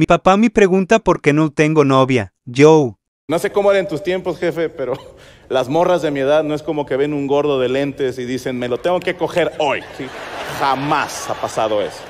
Mi papá me pregunta por qué no tengo novia. Joe. No sé cómo eran en tus tiempos, jefe, pero las morras de mi edad no es como que ven un gordo de lentes y dicen, me lo tengo que coger hoy. Jamás ha pasado eso.